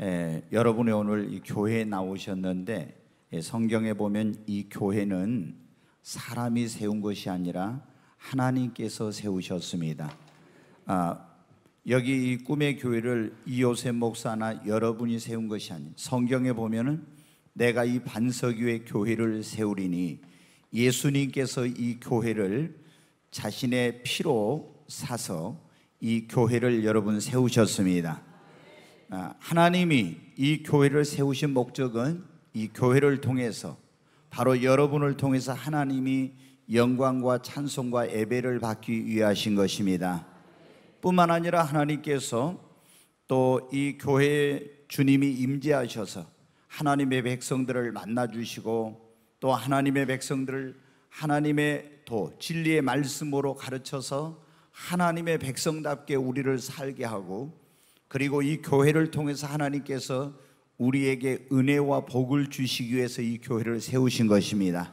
에, 예, 여러분이 오늘 이 교회에 나오셨는데 예, 성경에 보면 이 교회는 사람이 세운 것이 아니라 하나님께서 세우셨습니다. 아, 여기 이 꿈의 교회를 이요셉 목사나 여러분이 세운 것이 아닌 성경에 보면은 내가 이 반석 위에 교회를 세우리니 예수님께서 이 교회를 자신의 피로 사서 이 교회를 여러분 세우셨습니다. 아, 하나님이 이 교회를 세우신 목적은 이 교회를 통해서 바로 여러분을 통해서 하나님이 영광과 찬송과 예배를 받기 위하신 것입니다. 뿐만 아니라 하나님께서 또 이 교회 주님이 임재하셔서 하나님의 백성들을 만나 주시고 또 하나님의 백성들을 하나님의 도 진리의 말씀으로 가르쳐서 하나님의 백성답게 우리를 살게 하고 그리고 이 교회를 통해서 하나님께서 우리에게 은혜와 복을 주시기 위해서 이 교회를 세우신 것입니다.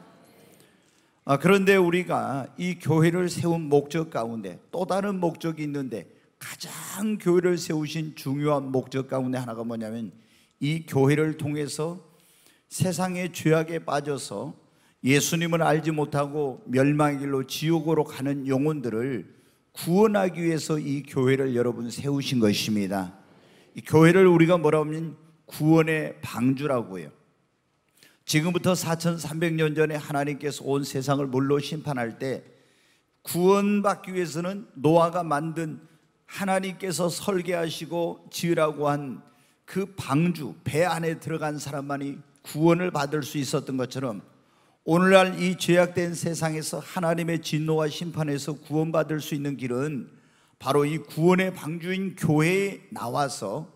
아, 그런데 우리가 이 교회를 세운 목적 가운데 또 다른 목적이 있는데 가장 교회를 세우신 중요한 목적 가운데 하나가 뭐냐면 이 교회를 통해서 세상의 죄악에 빠져서 예수님을 알지 못하고 멸망의 길로 지옥으로 가는 영혼들을 구원하기 위해서 이 교회를 여러분 세우신 것입니다. 이 교회를 우리가 뭐라 하면 구원의 방주라고 해요. 지금부터 4,300년 전에 하나님께서 온 세상을 물로 심판할 때 구원받기 위해서는 노아가 만든 하나님께서 설계하시고 지으라고 한 그 방주, 배 안에 들어간 사람만이 구원을 받을 수 있었던 것처럼 오늘날 이 죄악된 세상에서 하나님의 진노와 심판에서 구원받을 수 있는 길은 바로 이 구원의 방주인 교회에 나와서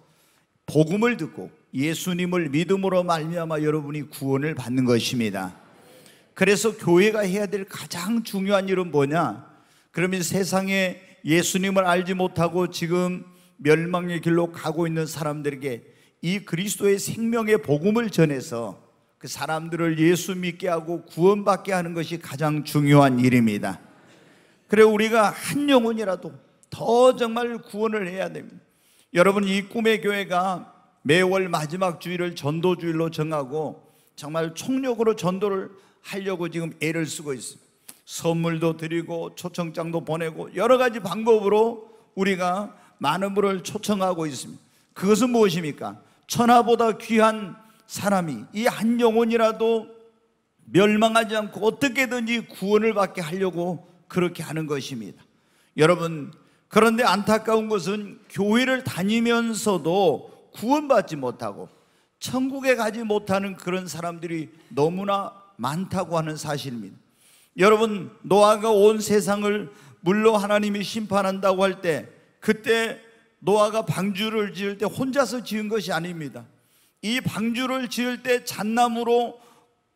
복음을 듣고 예수님을 믿음으로 말미암아 여러분이 구원을 받는 것입니다. 그래서 교회가 해야 될 가장 중요한 일은 뭐냐? 그러면 세상에 예수님을 알지 못하고 지금 멸망의 길로 가고 있는 사람들에게 이 그리스도의 생명의 복음을 전해서 그 사람들을 예수 믿게 하고 구원받게 하는 것이 가장 중요한 일입니다. 그래 우리가 한 영혼이라도 더 정말 구원을 해야 됩니다. 여러분 이 꿈의 교회가 매월 마지막 주일을 전도 주일로 정하고 정말 총력으로 전도를 하려고 지금 애를 쓰고 있습니 선물도 드리고 초청장도 보내고 여러 가지 방법으로 우리가 많은 분을 초청하고 있습니다. 그것은 무엇입니까? 천하보다 귀한 사람이 이 한 영혼이라도 멸망하지 않고 어떻게든지 구원을 받게 하려고 그렇게 하는 것입니다. 여러분, 그런데 안타까운 것은 교회를 다니면서도 구원받지 못하고 천국에 가지 못하는 그런 사람들이 너무나 많다고 하는 사실입니다. 여러분, 노아가 온 세상을 물로 하나님이 심판한다고 할 때 그때 노아가 방주를 지을 때 혼자서 지은 것이 아닙니다. 이 방주를 지을 때 잣나무로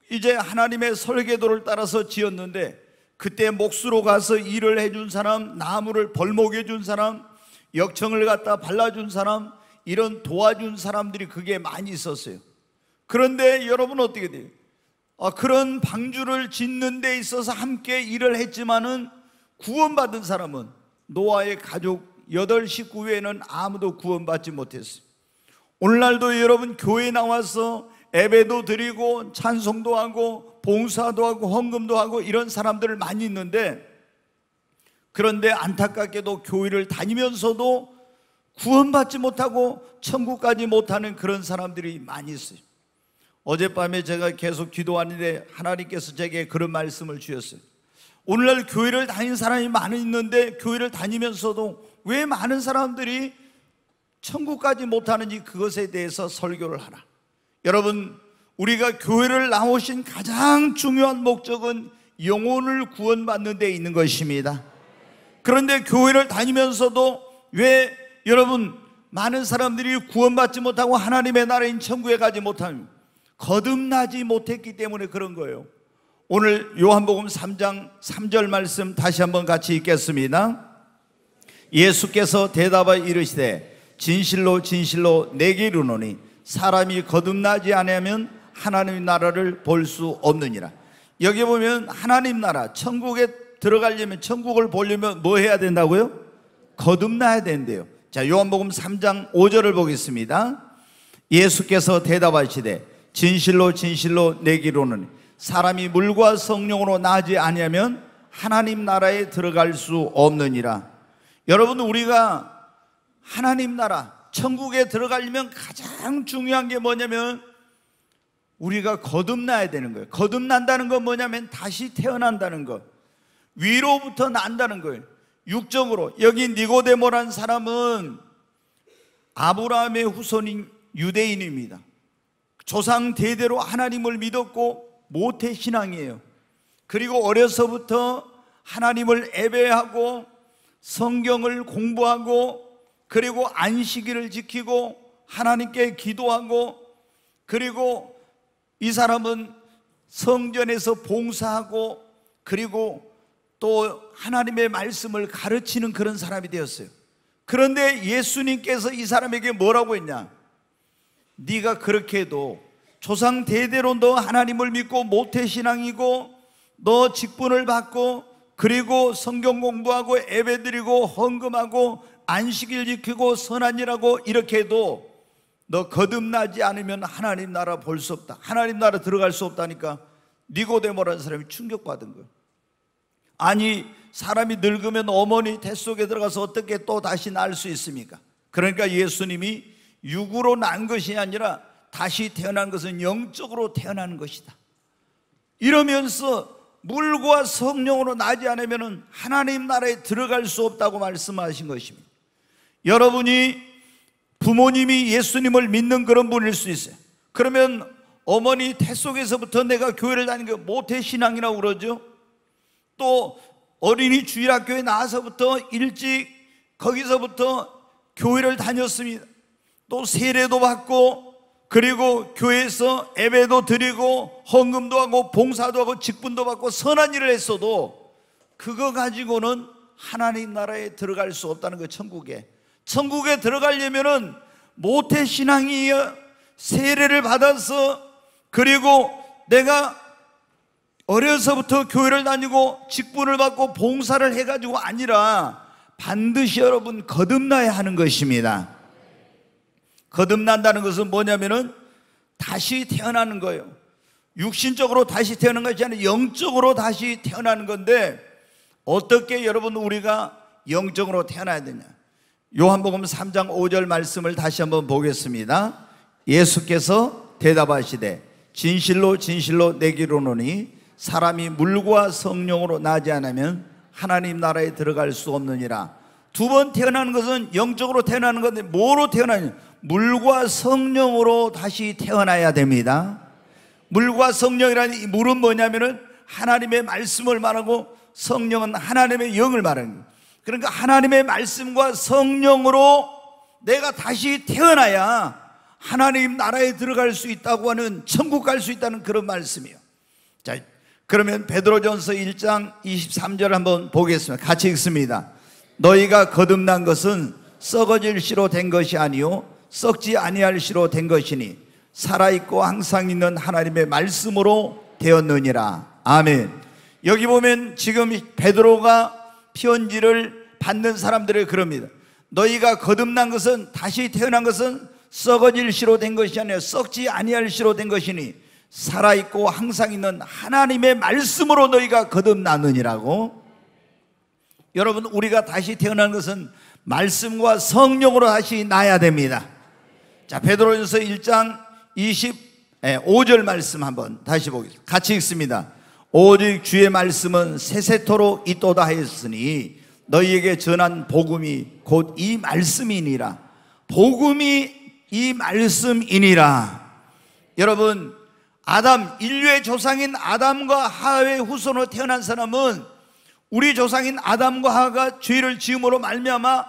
이제 하나님의 설계도를 따라서 지었는데 그때 목수로 가서 일을 해준 사람, 나무를 벌목해 준 사람, 역청을 갖다 발라준 사람, 이런 도와준 사람들이 그게 많이 있었어요. 그런데 여러분 어떻게 돼요? 아, 그런 방주를 짓는 데 있어서 함께 일을 했지만은 구원받은 사람은 노아의 가족 8, 식구 외에는 아무도 구원받지 못했어요. 오늘날도 여러분 교회 나와서 예배도 드리고 찬송도 하고 봉사도 하고 헌금도 하고 이런 사람들을 많이 있는데 그런데 안타깝게도 교회를 다니면서도 구원받지 못하고 천국까지 못하는 그런 사람들이 많이 있어요. 어젯밤에 제가 계속 기도하는데 하나님께서 제게 그런 말씀을 주셨어요. 오늘날 교회를 다닌 사람이 많이 있는데 교회를 다니면서도 왜 많은 사람들이 천국까지 못하는지 그것에 대해서 설교를 하라. 여러분, 우리가 교회를 나오신 가장 중요한 목적은 영혼을 구원받는 데 있는 것입니다. 그런데 교회를 다니면서도 왜 여러분 많은 사람들이 구원받지 못하고 하나님의 나라인 천국에 가지 못함 거듭나지 못했기 때문에 그런 거예요. 오늘 요한복음 3장 3절 말씀 다시 한번 같이 읽겠습니다. 예수께서 대답하여 이르시되 진실로 진실로 내게 이르노니 사람이 거듭나지 않으면 하나님 나라를 볼 수 없느니라. 여기 보면 하나님 나라 천국에 들어가려면 천국을 보려면 뭐 해야 된다고요? 거듭나야 된대요. 자, 요한복음 3장 5절을 보겠습니다. 예수께서 대답하시되 진실로 진실로 내기로는 사람이 물과 성령으로 나지 아니하면 하나님 나라에 들어갈 수 없느니라. 여러분 우리가 하나님 나라, 천국에 들어가려면 가장 중요한 게 뭐냐면 우리가 거듭나야 되는 거예요. 거듭난다는 건 뭐냐면 다시 태어난다는 것. 위로부터 난다는 거예요. 육정으로 여기 니고데모란 사람은 아브라함의 후손인 유대인입니다. 조상 대대로 하나님을 믿었고 모태 신앙이에요. 그리고 어려서부터 하나님을 예배하고 성경을 공부하고 그리고 안식일을 지키고 하나님께 기도하고 그리고 이 사람은 성전에서 봉사하고 그리고 또 하나님의 말씀을 가르치는 그런 사람이 되었어요. 그런데 예수님께서 이 사람에게 뭐라고 했냐? 네가 그렇게 해도 조상 대대로 너 하나님을 믿고 모태 신앙이고 너 직분을 받고 그리고 성경 공부하고 예배 드리고 헌금하고 안식일 지키고 선한 일하고 이렇게 해도 너 거듭나지 않으면 하나님 나라 볼 수 없다. 하나님 나라 들어갈 수 없다니까 니고데모라는 사람이 충격받은 거예요. 아니 사람이 늙으면 어머니 뱃속에 들어가서 어떻게 또 다시 날 수 있습니까? 그러니까 예수님이 육으로 난 것이 아니라 다시 태어난 것은 영적으로 태어난 것이다. 이러면서 물과 성령으로 나지 않으면 하나님 나라에 들어갈 수 없다고 말씀하신 것입니다. 여러분이 부모님이 예수님을 믿는 그런 분일 수 있어요. 그러면 어머니 태 속에서부터 내가 교회를 다니는 게 모태신앙이라고 그러죠. 또 어린이 주일학교에 나와서부터 일찍 거기서부터 교회를 다녔습니다. 또 세례도 받고 그리고 교회에서 예배도 드리고 헌금도 하고 봉사도 하고 직분도 받고 선한 일을 했어도 그거 가지고는 하나님 나라에 들어갈 수 없다는 거 천국에 천국에 들어가려면은 모태 신앙이여 세례를 받아서 그리고 내가 어려서부터 교회를 다니고 직분을 받고 봉사를 해가지고 아니라 반드시 여러분 거듭나야 하는 것입니다. 거듭난다는 것은 뭐냐면은 다시 태어나는 거예요. 육신적으로 다시 태어난 것이 아니라 영적으로 다시 태어나는 건데 어떻게 여러분 우리가 영적으로 태어나야 되냐? 요한복음 3장 5절 말씀을 다시 한번 보겠습니다. 예수께서 대답하시되 진실로 진실로 내기로노니 사람이 물과 성령으로 나지 않으면 하나님 나라에 들어갈 수 없느니라. 두 번 태어나는 것은 영적으로 태어나는 건데 뭐로 태어나냐? 물과 성령으로 다시 태어나야 됩니다. 물과 성령이라는 물은 뭐냐면은 하나님의 말씀을 말하고 성령은 하나님의 영을 말하는 거예요. 그러니까 하나님의 말씀과 성령으로 내가 다시 태어나야 하나님 나라에 들어갈 수 있다고 하는 천국 갈 수 있다는 그런 말씀이에요. 자, 그러면 베드로전서 1장 23절 한번 보겠습니다. 같이 읽습니다. 너희가 거듭난 것은 썩어질 씨로 된 것이 아니요 썩지 아니할 씨로 된 것이니 살아 있고 항상 있는 하나님의 말씀으로 되었느니라. 아멘. 여기 보면 지금 베드로가 편지를 받는 사람들을 그럽니다. 너희가 거듭난 것은 다시 태어난 것은 썩어질 시로 된 것이 아니라 썩지 아니할 시로 된 것이니 살아있고 항상 있는 하나님의 말씀으로 너희가 거듭나느니라고 여러분 우리가 다시 태어난 것은 말씀과 성령으로 다시 나야 됩니다 자 베드로전서 1장 25절 예, 말씀 한번 다시 보겠습니다 같이 읽습니다 오직 주의 말씀은 세세토록 있도다 했으니 너희에게 전한 복음이 곧 이 말씀이니라. 복음이 이 말씀이니라. 여러분, 아담, 인류의 조상인 아담과 하의 후손으로 태어난 사람은 우리 조상인 아담과 하가 죄를 지음으로 말미암아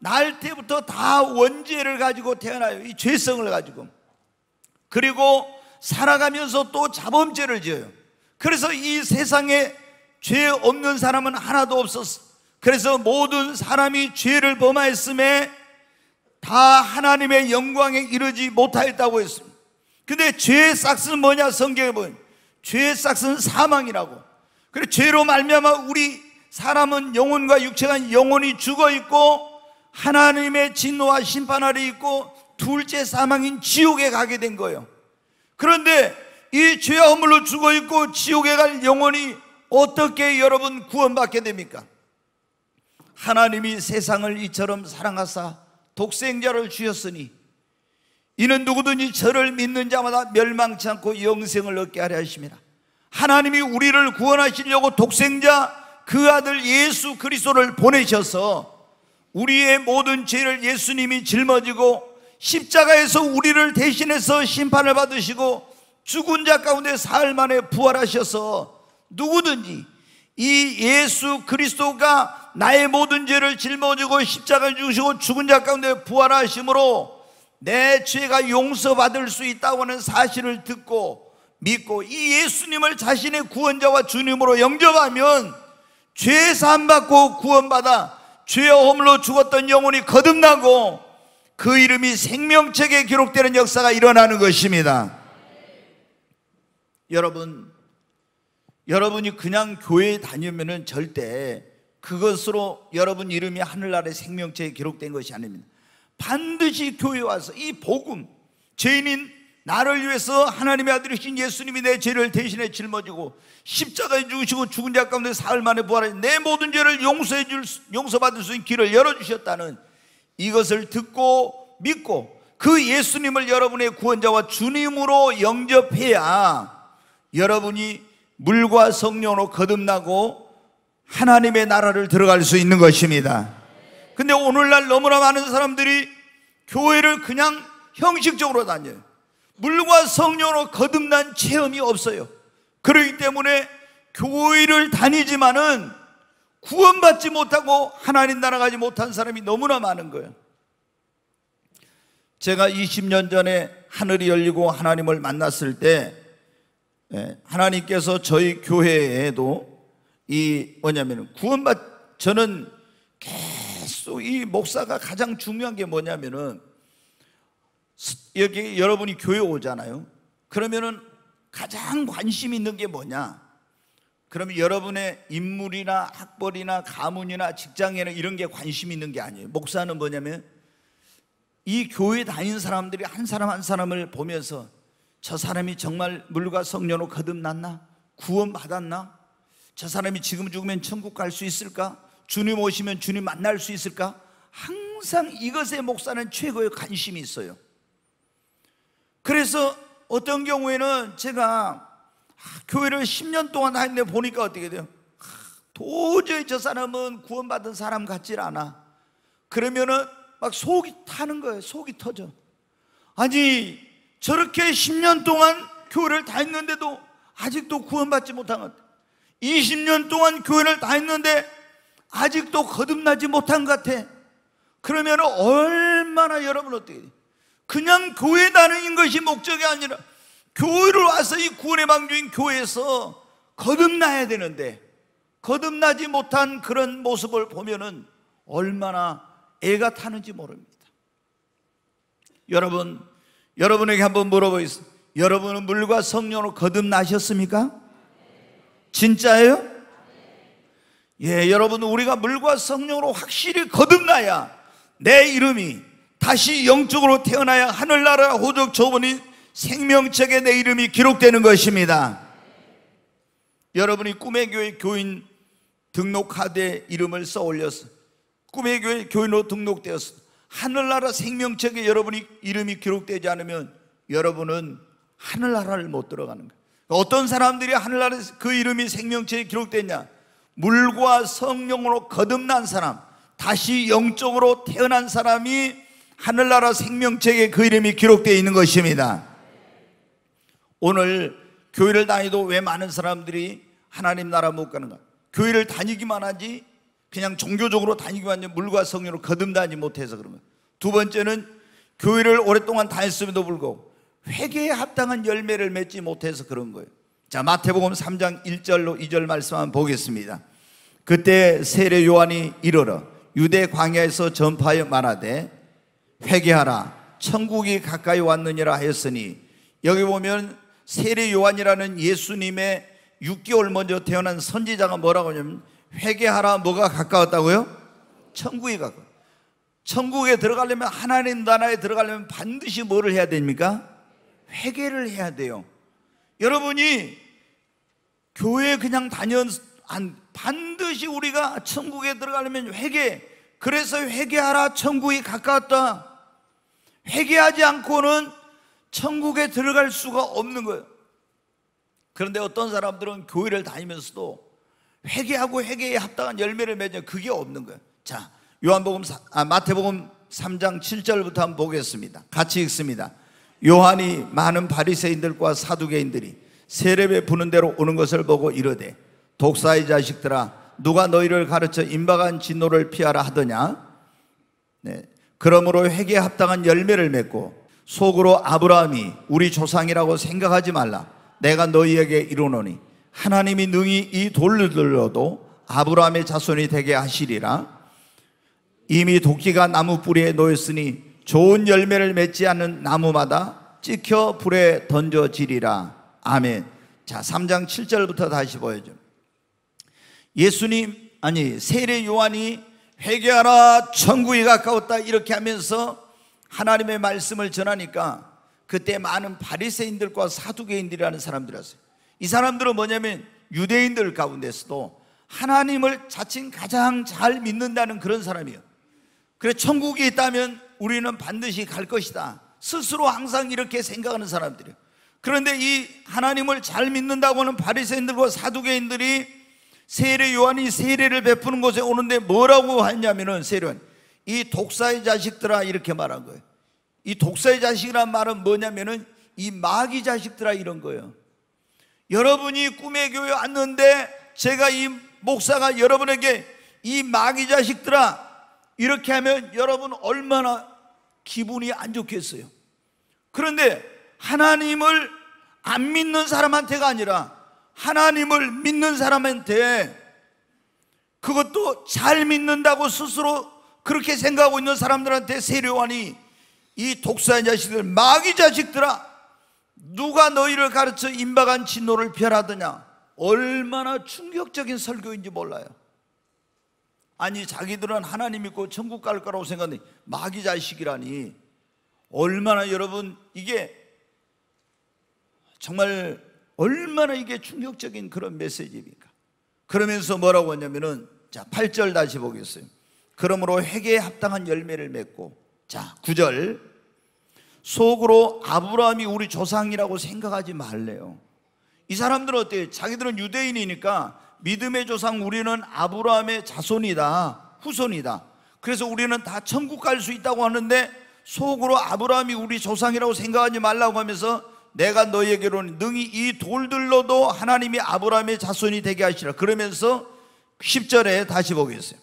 날 때부터 다 원죄를 가지고 태어나요. 이 죄성을 가지고. 그리고 살아가면서 또 자범죄를 지어요. 그래서 이 세상에 죄 없는 사람은 하나도 없었어. 그래서 모든 사람이 죄를 범하였음에 다 하나님의 영광에 이르지 못하였다고 했습니다. 근데 죄의 싹스는 뭐냐 성경에 보면 죄의 싹스는 사망이라고. 그래 죄로 말미암아 우리 사람은 영혼과 육체가 영혼이 죽어 있고 하나님의 진노와 심판 아래 있고 둘째 사망인 지옥에 가게 된 거예요. 그런데 이 죄와 허물로 죽어 있고 지옥에 갈 영혼이 어떻게 여러분 구원받게 됩니까? 하나님이 세상을 이처럼 사랑하사 독생자를 주셨으니 이는 누구든지 저를 믿는 자마다 멸망치 않고 영생을 얻게 하려 하십니다. 하나님이 우리를 구원하시려고 독생자 그 아들 예수 그리스도를 보내셔서 우리의 모든 죄를 예수님이 짊어지고 십자가에서 우리를 대신해서 심판을 받으시고 죽은 자 가운데 사흘 만에 부활하셔서 누구든지 이 예수 그리스도가 나의 모든 죄를 짊어지고 십자가 를 주시고 죽은 자 가운데 부활하심으로 내 죄가 용서받을 수 있다고 하는 사실을 듣고 믿고 이 예수님을 자신의 구원자와 주님으로 영접하면 죄 사함 받고 구원받아 죄의 허물로 죽었던 영혼이 거듭나고 그 이름이 생명책에 기록되는 역사가 일어나는 것입니다. 여러분 여러분이 그냥 교회 에 다니면은 절대 그것으로 여러분 이름이 하늘나라의 생명체에 기록된 것이 아닙니다. 반드시 교회 와서 이 복음, 죄인인 나를 위해서 하나님의 아들이신 예수님이 내 죄를 대신에 짊어지고 십자가에 죽으시고 죽은 자 가운데 사흘 만에 부활하신 내 모든 죄를 용서해 줄 용서받을 수 있는 길을 열어 주셨다는 이것을 듣고 믿고 그 예수님을 여러분의 구원자와 주님으로 영접해야 여러분이 물과 성령으로 거듭나고 하나님의 나라를 들어갈 수 있는 것입니다. 근데 오늘날 너무나 많은 사람들이 교회를 그냥 형식적으로 다녀요. 물과 성령으로 거듭난 체험이 없어요. 그러기 때문에 교회를 다니지만은 구원받지 못하고 하나님 나라 가지 못한 사람이 너무나 많은 거예요. 제가 20년 전에 하늘이 열리고 하나님을 만났을 때 예, 하나님께서 저희 교회에도 이 뭐냐면 구원받 저는 계속 이 목사가 가장 중요한 게 뭐냐면은 여기 여러분이 교회 오잖아요. 그러면은 가장 관심 있는 게 뭐냐? 그러면 여러분의 인물이나 학벌이나 가문이나 직장에는 이런 게 관심 있는 게 아니에요. 목사는 뭐냐면 이 교회 다닌 사람들이 한 사람 한 사람을 보면서 저 사람이 정말 물과 성녀로 거듭났나? 구원받았나? 저 사람이 지금 죽으면 천국 갈 수 있을까? 주님 오시면 주님 만날 수 있을까? 항상 이것에 목사는 최고의 관심이 있어요. 그래서 어떤 경우에는 제가 아, 교회를 10년 동안 다는데 보니까 어떻게 돼요? 아, 도저히 저 사람은 구원받은 사람 같질 않아. 그러면은 막 속이 타는 거예요. 속이 터져. 아니, 저렇게 10년 동안 교회를 다 했는데도 아직도 구원받지 못한 것 20년 동안 교회를 다 했는데 아직도 거듭나지 못한 것 같아 그러면 얼마나 여러분 어떻게 돼? 그냥 교회 다니는 것이 목적이 아니라 교회를 와서 이 구원의 방주인 교회에서 거듭나야 되는데 거듭나지 못한 그런 모습을 보면은 얼마나 애가 타는지 모릅니다. 여러분 여러분에게 한번 물어보겠습니다. 여러분은 물과 성령으로 거듭나셨습니까? 진짜예요? 예, 여러분 우리가 물과 성령으로 확실히 거듭나야 내 이름이 다시 영적으로 태어나야 하늘나라 호적 조문이 생명책에 내 이름이 기록되는 것입니다. 여러분이 꿈의 교회 교인 등록 카드 이름을 써 올렸어. 꿈의 교회 교인으로 등록되었어. 하늘나라 생명책에 여러분이 이름이 기록되지 않으면 여러분은 하늘나라를 못 들어가는 거예요. 어떤 사람들이 하늘나라 그 이름이 생명책에 기록됐냐? 물과 성령으로 거듭난 사람, 다시 영적으로 태어난 사람이 하늘나라 생명책에 그 이름이 기록되어 있는 것입니다. 오늘 교회를 다니도 왜 많은 사람들이 하나님 나라 못 가는가? 교회를 다니기만 하지 그냥 종교적으로 다니기만 하 물과 성령로 거듭나지 못해서 그러면 두 번째는 교회를 오랫동안 다녔음에도 불구하고 회개에 합당한 열매를 맺지 못해서 그런 거예요. 자, 마태복음 3장 1절로 2절 말씀 한번 보겠습니다. 그때 세례 요한이 이르러 유대 광야에서 전파하여 말하되 회개하라 천국이 가까이 왔느니라 하였으니 여기 보면 세례 요한이라는 예수님의 6개월 먼저 태어난 선지자가 뭐라고 하냐면 회개하라 뭐가 가까웠다고요? 천국이 가까워. 천국에 들어가려면 하나님 나라에 들어가려면 반드시 뭐를 해야 됩니까? 회개를 해야 돼요. 여러분이 교회 그냥 다녀 안 반드시 우리가 천국에 들어가려면 회개. 그래서 회개하라 천국이 가까웠다. 회개하지 않고는 천국에 들어갈 수가 없는 거예요. 그런데 어떤 사람들은 교회를 다니면서도 회개하고 회개에 합당한 열매를 맺는 그게 없는 거예요. 자, 요한복음 아, 마태복음 3장 7절부터 한번 보겠습니다. 같이 읽습니다. 요한이 많은 바리새인들과 사두개인들이 세례배 부는 대로 오는 것을 보고 이르되 독사의 자식들아 누가 너희를 가르쳐 임박한 진노를 피하라 하더냐 네. 그러므로 회개에 합당한 열매를 맺고 속으로 아브라함이 우리 조상이라고 생각하지 말라 내가 너희에게 이르노니 하나님이 능히 이 돌을 들러도 아브라함의 자손이 되게 하시리라. 이미 도끼가 나무 뿌리에 놓였으니 좋은 열매를 맺지 않는 나무마다 찍혀 불에 던져지리라. 아멘. 자, 3장 7절부터 다시 보여줘. 예수님, 아니, 세례 요한이 회개하라, 천국이 가까웠다, 이렇게 하면서 하나님의 말씀을 전하니까 그때 많은 바리새인들과 사두개인들이라는 사람들이었어요. 이 사람들은 뭐냐면 유대인들 가운데서도 하나님을 자칭 가장 잘 믿는다는 그런 사람이에요. 그래 천국이 있다면 우리는 반드시 갈 것이다. 스스로 항상 이렇게 생각하는 사람들이에요. 그런데 이 하나님을 잘 믿는다고 하는 바리새인들과 사두개인들이 세례 요한이 세례를 베푸는 곳에 오는데 뭐라고 했냐면은 세례 요이 독사의 자식들아 이렇게 말한 거예요. 이 독사의 자식이란 말은 뭐냐면은 이 마귀 자식들아 이런 거예요. 여러분이 꿈의 교회 왔는데 제가 이 목사가 여러분에게 이 마귀 자식들아 이렇게 하면 여러분 얼마나 기분이 안 좋겠어요. 그런데 하나님을 안 믿는 사람한테가 아니라 하나님을 믿는 사람한테 그것도 잘 믿는다고 스스로 그렇게 생각하고 있는 사람들한테 세례하니이 독사의 자식들 마귀 자식들아 누가 너희를 가르쳐 임박한 진노를 펴라더냐 얼마나 충격적인 설교인지 몰라요 아니 자기들은 하나님 믿고 천국 갈 거라고 생각하니 마귀 자식이라니 얼마나 여러분 이게 정말 얼마나 이게 충격적인 그런 메시지입니까 그러면서 뭐라고 하냐면은 자 8절 다시 보겠어요 그러므로 회개에 합당한 열매를 맺고 자 9절 속으로 아브라함이 우리 조상이라고 생각하지 말래요. 이 사람들은 어때요? 자기들은 유대인이니까 믿음의 조상 우리는 아브라함의 자손이다. 후손이다. 그래서 우리는 다 천국 갈 수 있다고 하는데 속으로 아브라함이 우리 조상이라고 생각하지 말라고 하면서 내가 너에게로는 능히 이 돌들로도 하나님이 아브라함의 자손이 되게 하시라. 그러면서 10절에 다시 보겠어요.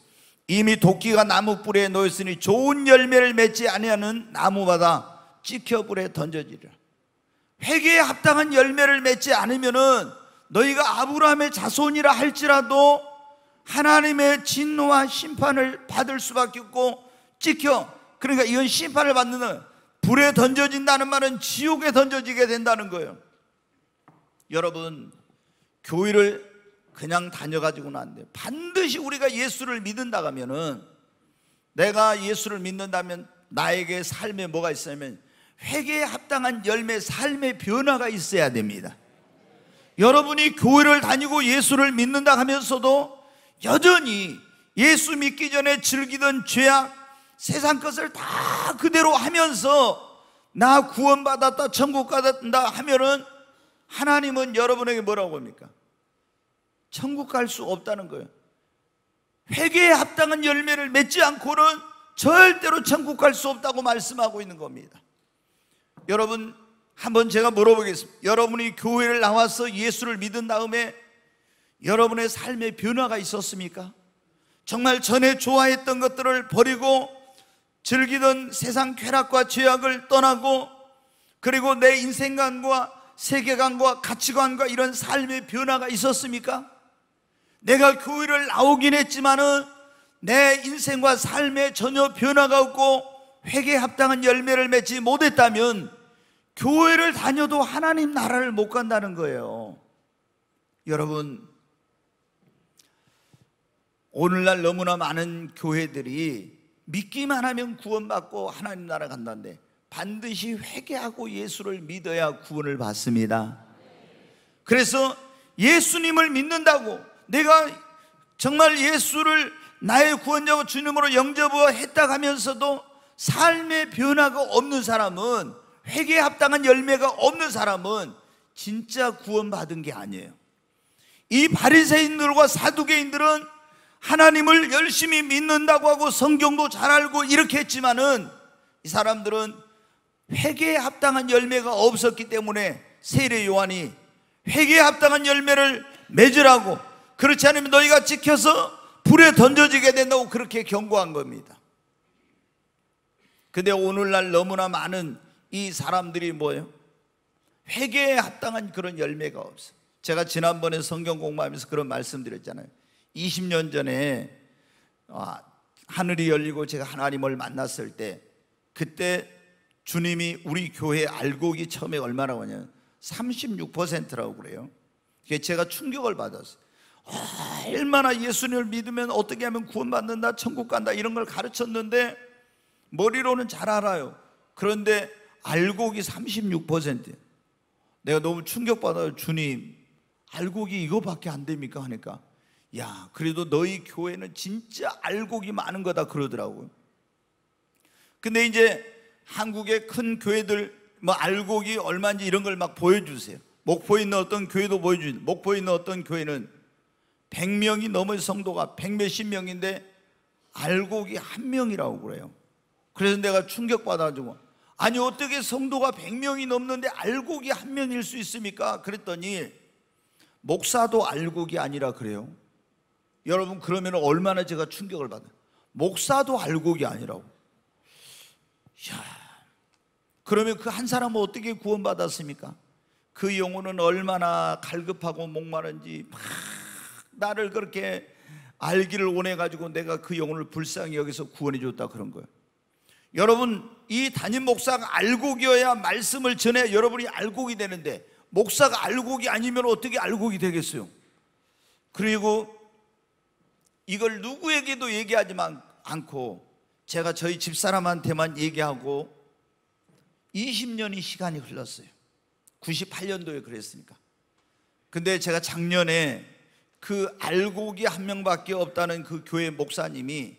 이미 도끼가 나무 뿌리에 놓였으니 좋은 열매를 맺지 아니하는 나무마다 찍혀 불에 던져지리라. 회개에 합당한 열매를 맺지 않으면은 너희가 아브라함의 자손이라 할지라도 하나님의 진노와 심판을 받을 수밖에 없고 찍혀 그러니까 이건 심판을 받는 불에 던져진다는 말은 지옥에 던져지게 된다는 거예요. 여러분 교회를 그냥 다녀가지고는 안돼 반드시 우리가 예수를 믿는다 하면은 내가 예수를 믿는다면 나에게 삶에 뭐가 있으면 회개에 합당한 열매, 삶의 변화가 있어야 됩니다. 여러분이 교회를 다니고 예수를 믿는다 하면서도 여전히 예수 믿기 전에 즐기던 죄악, 세상 것을 다 그대로 하면서 나 구원받았다, 천국 가다 하면은 하나님은 여러분에게 뭐라고 합니까? 천국 갈 수 없다는 거예요. 회개에 합당한 열매를 맺지 않고는 절대로 천국 갈 수 없다고 말씀하고 있는 겁니다. 여러분 한번 제가 물어보겠습니다. 여러분이 교회를 나와서 예수를 믿은 다음에 여러분의 삶에 변화가 있었습니까? 정말 전에 좋아했던 것들을 버리고 즐기던 세상 쾌락과 죄악을 떠나고 그리고 내 인생관과 세계관과 가치관과 이런 삶의 변화가 있었습니까? 내가 교회를 나오긴 했지만은 내 인생과 삶에 전혀 변화가 없고 회개 합당한 열매를 맺지 못했다면 교회를 다녀도 하나님 나라를 못 간다는 거예요. 여러분, 오늘날 너무나 많은 교회들이 믿기만 하면 구원받고 하나님 나라 간다는데 반드시 회개하고 예수를 믿어야 구원을 받습니다. 그래서 예수님을 믿는다고 내가 정말 예수를 나의 구원자고 주님으로 영접하고 했다 하면서도 삶의 변화가 없는 사람은 회개에 합당한 열매가 없는 사람은 진짜 구원받은 게 아니에요. 이 바리새인들과 사두개인들은 하나님을 열심히 믿는다고 하고 성경도 잘 알고 이렇게 했지만은 이 사람들은 회개에 합당한 열매가 없었기 때문에 세례 요한이 회개에 합당한 열매를 맺으라고 그렇지 않으면 너희가 찍혀서 불에 던져지게 된다고 그렇게 경고한 겁니다. 근데 오늘날 너무나 많은 이 사람들이 뭐예요? 회개에 합당한 그런 열매가 없어. 제가 지난번에 성경 공부하면서 그런 말씀드렸잖아요. 20년 전에 아, 하늘이 열리고 제가 하나님을 만났을 때 그때 주님이 우리 교회 알곡이 처음에 얼마나 오냐 36%라고 그래요. 그게 제가 충격을 받았어요. 얼마나 예수님을 믿으면 어떻게 하면 구원받는다, 천국 간다 이런 걸 가르쳤는데 머리로는 잘 알아요. 그런데 알곡이 3 6 내가 너무 충격받아요. 주님, 알곡이 이거밖에 안 됩니까? 하니까 야, 그래도 너희 교회는 진짜 알곡이 많은 거다 그러더라고요. 근데 이제 한국의 큰 교회들 뭐 알곡이 얼마인지 이런 걸 막 보여주세요. 목포에 있는 어떤 교회도 보여주죠. 목포에 있는 어떤 교회는 100명이 넘은 성도가 100 몇십 명인데 알곡이 한 명이라고 그래요. 그래서 내가 충격받아가지고 아니 어떻게 성도가 100명이 넘는데 알곡이 한 명일 수 있습니까? 그랬더니 목사도 알곡이 아니라 그래요 여러분 그러면 얼마나 제가 충격을 받아요 목사도 알곡이 아니라고 야 그러면 그 한 사람은 어떻게 구원받았습니까? 그 영혼은 얼마나 갈급하고 목마른지 막 나를 그렇게 알기를 원해가지고 내가 그 영혼을 불쌍히 여기서 구원해줬다 그런 거예요 여러분 이 담임 목사가 알곡이어야 말씀을 전해 여러분이 알곡이 되는데 목사가 알곡이 아니면 어떻게 알곡이 되겠어요? 그리고 이걸 누구에게도 얘기하지 않고 제가 저희 집사람한테만 얘기하고 20년이 시간이 흘렀어요. 98년도에 그랬으니까. 근데 제가 작년에 그 알곡이 한 명밖에 없다는 그 교회 목사님이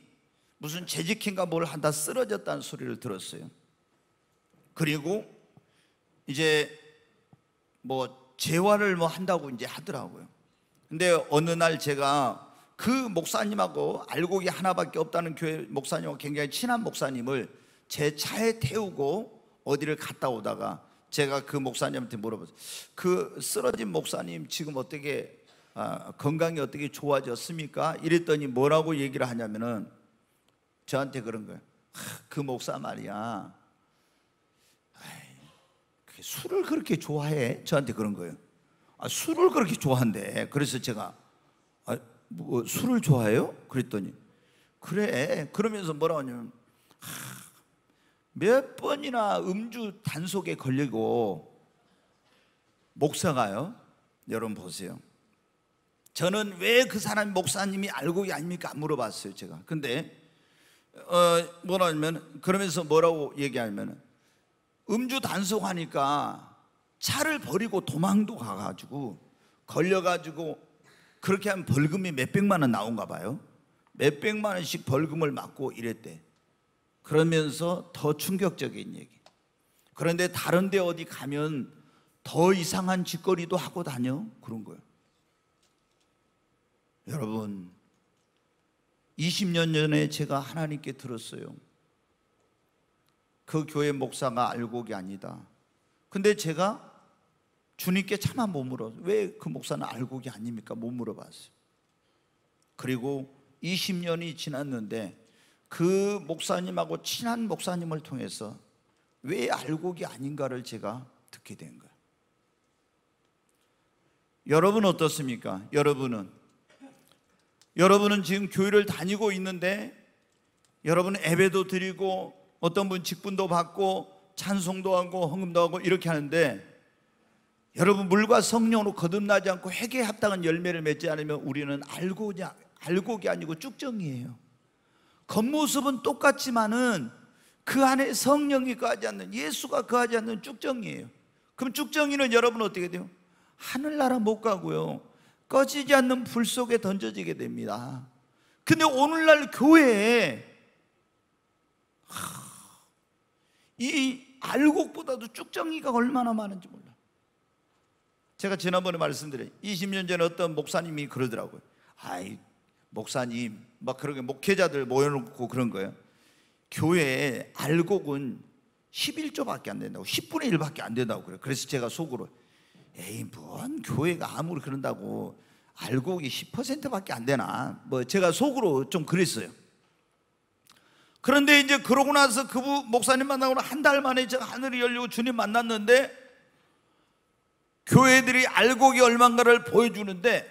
무슨 재직행가 뭘 한다 쓰러졌다는 소리를 들었어요. 그리고 이제 뭐 재활을 뭐 한다고 이제 하더라고요. 근데 어느 날 제가 그 목사님하고 알곡이 하나밖에 없다는 교회 목사님하고 굉장히 친한 목사님을 제 차에 태우고 어디를 갔다 오다가 제가 그 목사님한테 물어봤어요. 그 쓰러진 목사님 지금 어떻게 아, 건강이 어떻게 좋아졌습니까? 이랬더니 뭐라고 얘기를 하냐면은 저한테 그런 거예요. 그 목사 말이야. 술을 그렇게 좋아해? 저한테 그런 거예요. 아, 술을 그렇게 좋아한대. 그래서 제가 아, 뭐, 술을 좋아해요? 그랬더니 그래. 그러면서 뭐라고 하냐면 몇 번이나 음주 단속에 걸리고 목사가요. 여러분 보세요. 저는 왜 그 사람 목사님이 알고 아닙니까? 물어봤어요, 제가. 근데 어, 뭐라 하면 그러면서 뭐라고 얘기하면 음주 단속하니까 차를 버리고 도망도 가가지고 걸려가지고 그렇게 하면 벌금이 몇백만 원 나온가 봐요. 몇백만 원씩 벌금을 맞고 이랬대. 그러면서 더 충격적인 얘기. 그런데 다른 데 어디 가면 더 이상한 짓거리도 하고 다녀? 그런 거예요. 여러분, 20년 전에 제가 하나님께 들었어요. 그 교회 목사가 알곡이 아니다. 근데 제가 주님께 차마 못 물어서 왜그 목사는 알곡이 아닙니까? 못 물어봤어요. 그리고 20년이 지났는데 그 목사님하고 친한 목사님을 통해서 왜 알곡이 아닌가를 제가 듣게 된 거예요. 여러분 어떻습니까? 여러분은 여러분은 지금 교회를 다니고 있는데 여러분 은 예배도 드리고 어떤 분 직분도 받고 찬송도 하고 헌금도 하고 이렇게 하는데 여러분 물과 성령으로 거듭나지 않고 회개 합당한 열매를 맺지 않으면 우리는 알곡이, 알곡이 아니고 쭉정이에요 겉모습은 똑같지만은 그 안에 성령이 거하지 않는 예수가 거하지 않는 쭉정이에요 그럼 쭉정이는 여러분 어떻게 돼요? 하늘나라 못 가고요 꺼지지 않는 불 속에 던져지게 됩니다. 근데 오늘날 교회에 이 알곡보다도 쭉정이가 얼마나 많은지 몰라. 제가 지난번에 말씀드린 20년 전에 어떤 목사님이 그러더라고요. 아이 목사님 막 그렇게 목회자들 모여놓고 그런 거예요. 교회에 알곡은 11조밖에 안 된다고 10분의 1밖에 안 된다고 그래요. 그래서 제가 속으로 에이 뭔 교회가 아무리 그런다고 알곡이 10%밖에 안 되나 뭐 제가 속으로 좀 그랬어요. 그런데 이제 그러고 나서 그 목사님 만나고 한 달 만에 제가 하늘이 열리고 주님 만났는데 교회들이 알곡이 얼만가를 보여주는데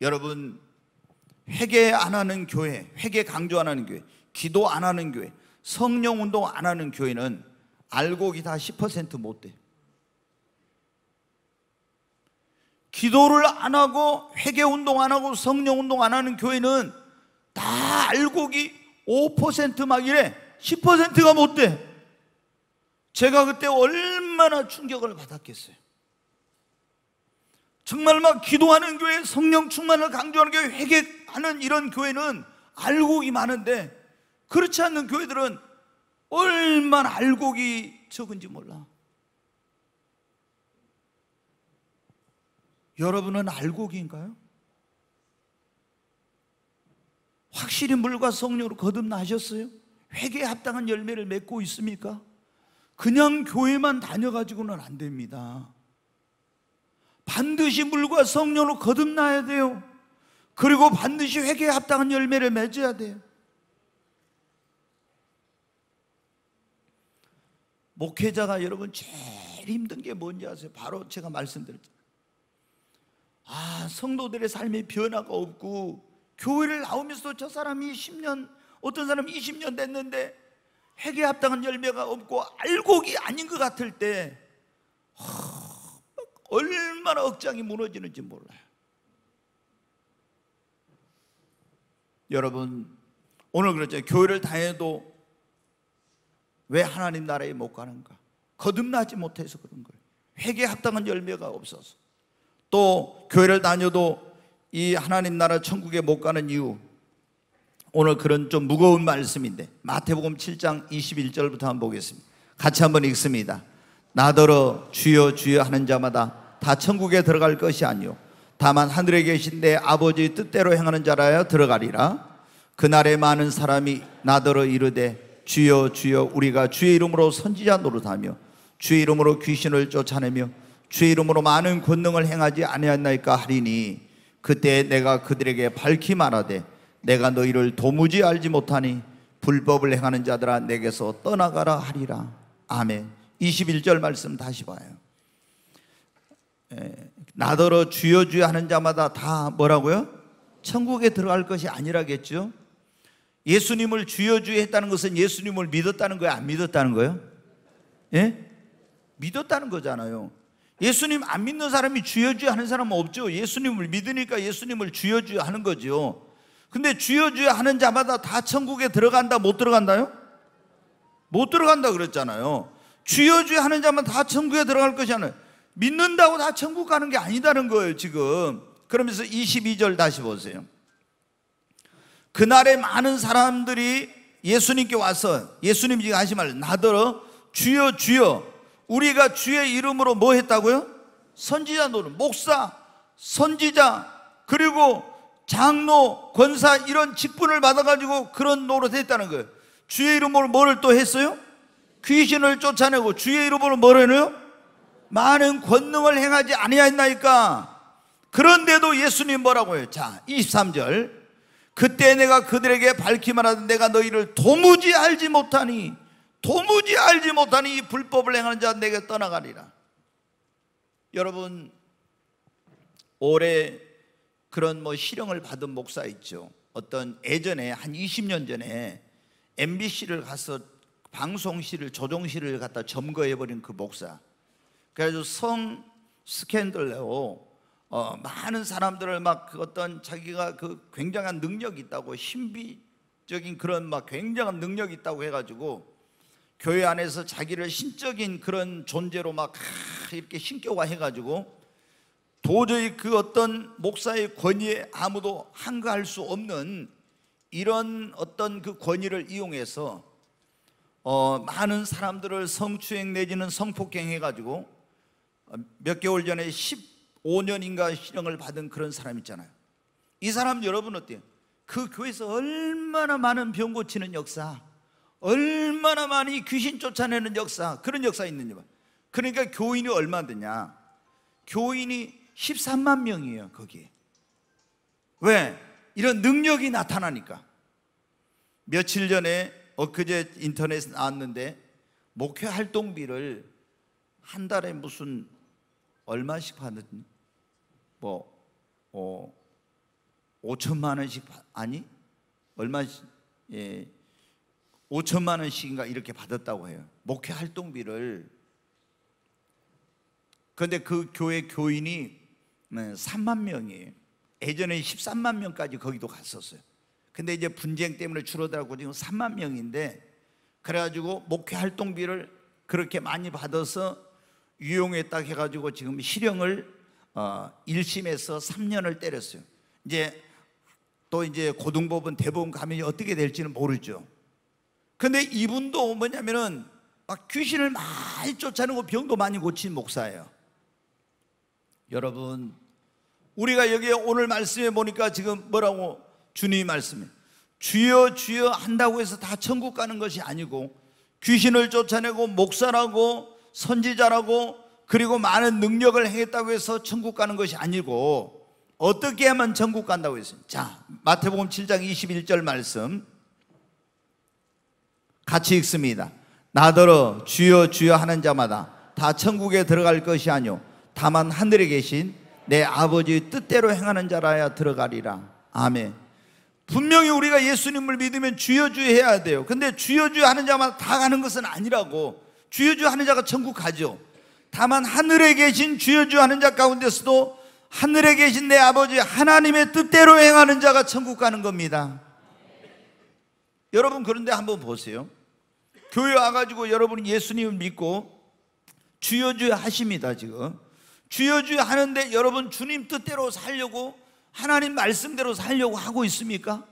여러분 회개 안 하는 교회, 회개 강조 안 하는 교회, 기도 안 하는 교회, 성령 운동 안 하는 교회는 알곡이 다 10%못 돼. 기도를 안 하고 회개 운동 안 하고 성령 운동 안 하는 교회는 다 알곡이 5%막 이래 10%가 못 돼. 제가 그때 얼마나 충격을 받았겠어요. 정말 막 기도하는 교회, 성령 충만을 강조하는 교회, 회개하는 이런 교회는 알곡이 많은데 그렇지 않는 교회들은 얼마나 알곡이 적은지 몰라. 여러분은 알곡인가요? 확실히 물과 성령으로 거듭나셨어요? 회개에 합당한 열매를 맺고 있습니까? 그냥 교회만 다녀가지고는 안 됩니다. 반드시 물과 성령으로 거듭나야 돼요. 그리고 반드시 회개에 합당한 열매를 맺어야 돼요. 목회자가 여러분 제일 힘든 게 뭔지 아세요? 바로 제가 말씀드렸죠. 아, 성도들의 삶이 변화가 없고 교회를 나오면서 저 사람이 10년, 어떤 사람 이 20년 됐는데 회개 합당한 열매가 없고 알곡이 아닌 것 같을 때 허, 얼마나 억장이 무너지는지 몰라요. 여러분 오늘 그렇죠. 교회를 다해도왜 하나님 나라에 못 가는가? 거듭나지 못해서 그런 거예요. 회개 합당한 열매가 없어서. 또 교회를 다녀도 이 하나님 나라 천국에 못 가는 이유 오늘 그런 좀 무거운 말씀인데 마태복음 7장 21절부터 한번 보겠습니다. 같이 한번 읽습니다. 나더러 주여 주여 하는 자마다 다 천국에 들어갈 것이 아니오 다만 하늘에 계신 내 아버지 뜻대로 행하는 자라야 들어가리라. 그날에 많은 사람이 나더러 이르되 주여 주여 우리가 주의 이름으로 선지자 노릇하며 주의 이름으로 귀신을 쫓아내며 주의 이름으로 많은 권능을 행하지 아니하였나이까 하리니 그때 내가 그들에게 밝히 말하되 내가 너희를 도무지 알지 못하니 불법을 행하는 자들아 내게서 떠나가라 하리라 아멘 21절 말씀 다시 봐요 에, 나더러 주여 주여 하는 자마다 다 뭐라고요? 천국에 들어갈 것이 아니라겠죠 예수님을 주여 주여 했다는 것은 예수님을 믿었다는 거예요? 안 믿었다는 거예요? 예? 믿었다는 거잖아요 예수님 안 믿는 사람이 주여 주여 하는 사람은 없죠. 예수님을 믿으니까 예수님을 주여 주여 하는 거죠. 근데 주여 주여 하는 자마다 다 천국에 들어간다 못 들어간다요? 못 들어간다 그랬잖아요. 주여 주여 하는 자만 다 천국에 들어갈 것이 잖아요 믿는다고 다 천국 가는 게 아니다는 거예요, 지금. 그러면서 22절 다시 보세요. 그날에 많은 사람들이 예수님께 와서 예수님 지금 하시말 나더러 주여 주여 우리가 주의 이름으로 뭐 했다고요? 선지자 노릇, 목사, 선지자, 그리고 장로, 권사 이런 직분을 받아가지고 그런 노릇 했다는 거예요. 주의 이름으로 뭐를 또 했어요? 귀신을 쫓아내고 주의 이름으로 뭐를 해요? 많은 권능을 행하지 아니하였나이까. 그런데도 예수님 뭐라고 해요? 자, 23절. 그때 내가 그들에게 밝히만 하던 내가 너희를 도무지 알지 못하니 도무지 알지 못하는 이 불법을 행하는 자 내게 떠나가리라. 여러분 올해 그런 뭐 실형을 받은 목사 있죠. 어떤 예전에 한 20년 전에 MBC를 가서 방송실을 조종실을 갖다 점거해 버린 그 목사. 그래가성 스캔들로 어, 많은 사람들을 막 그 어떤 자기가 그 굉장한 능력이 있다고 신비적인 그런 막 굉장한 능력이 있다고 해가지고 교회 안에서 자기를 신적인 그런 존재로 막 이렇게 신격화해가지고 도저히 그 어떤 목사의 권위에 아무도 한가할 수 없는 이런 어떤 그 권위를 이용해서 어, 많은 사람들을 성추행 내지는 성폭행 해가지고 어, 몇 개월 전에 15년인가 실형을 받은 그런 사람 있잖아요. 이 사람 여러분 어때요? 그 교회에서 얼마나 많은 병 고치는 역사, 얼마나 많이 귀신 쫓아내는 역사, 그런 역사 있는지 봐. 그러니까 교인이 얼마 되냐. 교인이 13만 명이에요, 거기에. 왜? 이런 능력이 나타나니까. 며칠 전에 엊그제 인터넷에 나왔는데, 목회 활동비를 한 달에 무슨 얼마씩 받는 뭐, 어, 5천만 원씩, 받, 아니? 얼마, 예, 5천만 원씩인가 이렇게 받았다고 해요. 목회 활동비를. 그런데 그 교회 교인이 3만 명이 예전에 13만 명까지 거기도 갔었어요. 근데 이제 분쟁 때문에 줄어들고 지금 3만 명인데 그래가지고 목회 활동비를 그렇게 많이 받아서 유용했다 해가지고 지금 실형을 1심에서 어, 3년을 때렸어요. 이제 또 이제 고등법원 대법원 가면 어떻게 될지는 모르죠. 근데 이분도 뭐냐면은 막 귀신을 많이 쫓아내고 병도 많이 고친 목사예요. 여러분, 우리가 여기 오늘 말씀에 보니까 지금 뭐라고 주님이 말씀해. 주여, 주여 한다고 해서 다 천국 가는 것이 아니고 귀신을 쫓아내고 목사라고 선지자라고 그리고 많은 능력을 행했다고 해서 천국 가는 것이 아니고 어떻게 하면 천국 간다고 했습니다. 자, 마태복음 7장 21절 말씀. 같이 읽습니다. 나더러 주여 주여 하는 자마다 다 천국에 들어갈 것이 아니요 다만 하늘에 계신 내 아버지 뜻대로 행하는 자라야 들어가리라. 아멘. 분명히 우리가 예수님을 믿으면 주여 주여 해야 돼요. 근데 주여 주여 하는 자마다 다 가는 것은 아니라고. 주여 주여 하는 자가 천국 가죠. 다만 하늘에 계신 주여 주여 하는 자 가운데서도 하늘에 계신 내 아버지 하나님의 뜻대로 행하는 자가 천국 가는 겁니다. 여러분 그런데 한번 보세요. 교회 와가지고 여러분이 예수님을 믿고 주여주여 하십니다 지금 주여주여 하는데 여러분 주님 뜻대로 살려고 하나님 말씀대로 살려고 하고 있습니까?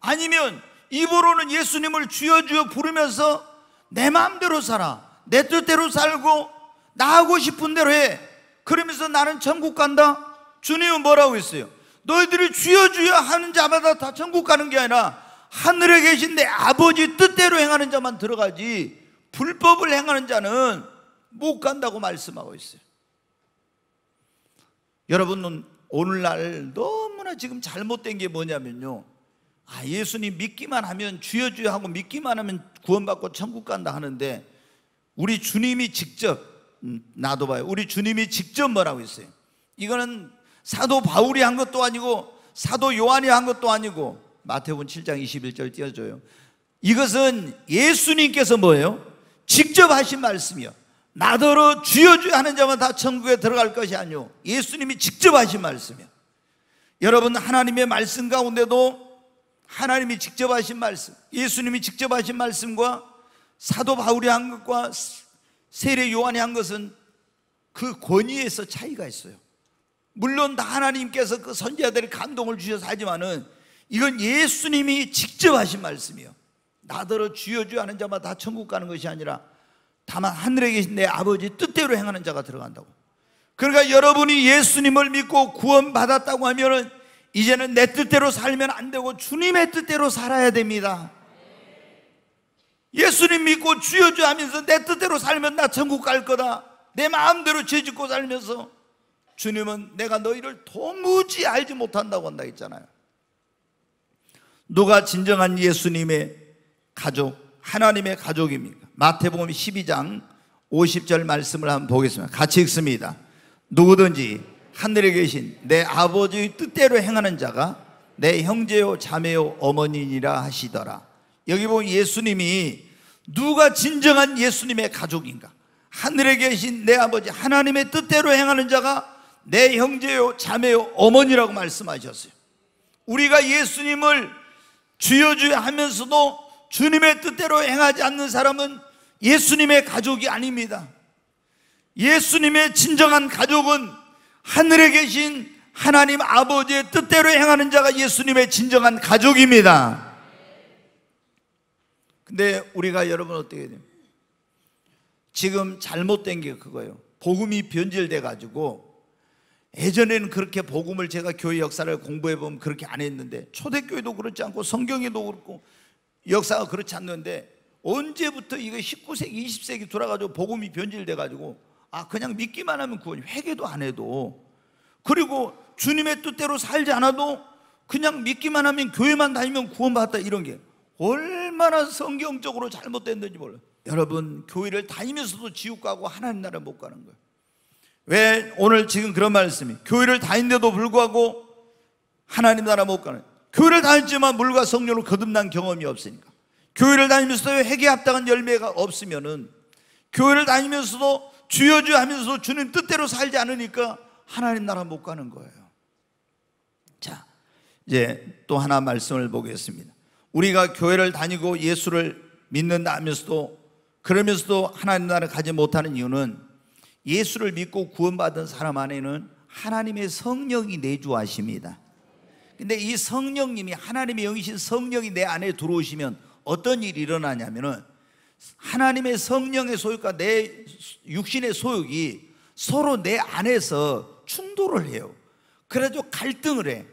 아니면 입으로는 예수님을 주여주여 부르면서 내 마음대로 살아 내 뜻대로 살고 나 하고 싶은 대로 해 그러면서 나는 천국 간다? 주님은 뭐라고 했어요? 너희들이 주여주여 하는 자마다 다 천국 가는 게 아니라 하늘에 계신 내 아버지 뜻대로 행하는 자만 들어가지 불법을 행하는 자는 못 간다고 말씀하고 있어요. 여러분은 오늘날 너무나 지금 잘못된 게 뭐냐면요. 아, 예수님 믿기만 하면 주여 주여 하고 믿기만 하면 구원받고 천국 간다 하는데 우리 주님이 직접 음, 나도 봐요. 우리 주님이 직접 뭐라고 했어요? 이거는 사도 바울이 한 것도 아니고 사도 요한이 한 것도 아니고 마태복음 7장 21절 띄워줘요. 이것은 예수님께서 뭐예요? 직접 하신 말씀이요. 나더러 주여 주여 하는 자만 다 천국에 들어갈 것이 아니요. 예수님이 직접 하신 말씀이요. 여러분 하나님의 말씀 가운데도 하나님이 직접 하신 말씀, 예수님이 직접 하신 말씀과 사도 바울이 한 것과 세례 요한이 한 것은 그 권위에서 차이가 있어요. 물론 다 하나님께서 그 선지자들의 감동을 주셔서 하지만은 이건 예수님이 직접 하신 말씀이요. 나더러 주여 주여 하는 자마다 다 천국 가는 것이 아니라 다만 하늘에 계신 내 아버지 뜻대로 행하는 자가 들어간다고. 그러니까 여러분이 예수님을 믿고 구원받았다고 하면은 이제는 내 뜻대로 살면 안 되고 주님의 뜻대로 살아야 됩니다. 예수님 믿고 주여 주 하면서 내 뜻대로 살면 나 천국 갈 거다. 내 마음대로 죄 짓고 살면서 주님은 내가 너희를 도무지 알지 못한다고 한다 했잖아요. 누가 진정한 예수님의 가족, 하나님의 가족입니까? 마태복음 12장 50절 말씀을 한번 보겠습니다. 같이 읽습니다. 누구든지 하늘에 계신 내 아버지의 뜻대로 행하는 자가 내 형제요 자매요 어머니니라 하시더라. 여기 보면 예수님이 누가 진정한 예수님의 가족인가? 하늘에 계신 내 아버지 하나님의 뜻대로 행하는 자가 내 형제요 자매요 어머니라고 말씀하셨어요. 우리가 예수님을 주여 주여 하면서도 주님의 뜻대로 행하지 않는 사람은 예수님의 가족이 아닙니다. 예수님의 진정한 가족은 하늘에 계신 하나님 아버지의 뜻대로 행하는 자가 예수님의 진정한 가족입니다. 근데 우리가 여러분 어떻게 됩니까? 지금 잘못된 게 그거예요. 복음이 변질돼 가지고 예전에는 그렇게 복음을 제가 교회 역사를 공부해 보면 그렇게 안 했는데 초대교회도 그렇지 않고 성경에도 그렇고 역사가 그렇지 않는데 언제부터 이거 19세기, 20세기 돌아가지고 복음이 변질돼 가지고 아 그냥 믿기만 하면 구원 회개도 안 해도 그리고 주님의 뜻대로 살지 않아도 그냥 믿기만 하면 교회만 다니면 구원받았다 이런 게 얼마나 성경적으로 잘못됐는지 몰라요. 여러분 교회를 다니면서도 지옥 가고 하나님 나라 못 가는 거예요. 왜 오늘 지금 그런 말씀이 교회를 다닌데도 불구하고 하나님 나라 못 가는 교회를 다녔지만 물과 성령으로 거듭난 경험이 없으니까 교회를 다니면서도 회개 합당한 열매가 없으면은 교회를 다니면서도 주여주 하면서 주님 뜻대로 살지 않으니까 하나님 나라 못 가는 거예요. 자, 이제 또 하나 말씀을 보겠습니다. 우리가 교회를 다니고 예수를 믿는다 면서도 그러면서도 하나님 나라를 가지 못하는 이유는 예수를 믿고 구원받은 사람 안에는 하나님의 성령이 내주하십니다. 근데 이 성령님이 하나님의 영이신 성령이 내 안에 들어오시면 어떤 일이 일어나냐면은 하나님의 성령의 소유과 내 육신의 소유이 서로 내 안에서 충돌을 해요. 그래도 갈등을 해.